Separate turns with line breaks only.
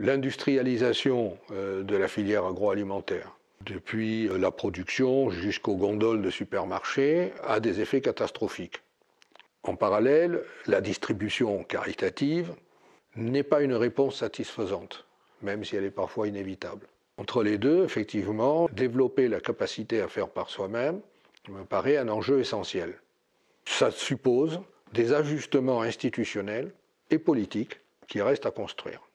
l'industrialisation euh, de la filière agroalimentaire, depuis euh, la production jusqu'aux gondoles de supermarchés, a des effets catastrophiques. En parallèle, la distribution caritative n'est pas une réponse satisfaisante, même si elle est parfois inévitable. Entre les deux, effectivement, développer la capacité à faire par soi-même me paraît un enjeu essentiel. Ça suppose des ajustements institutionnels et politiques qui restent à construire.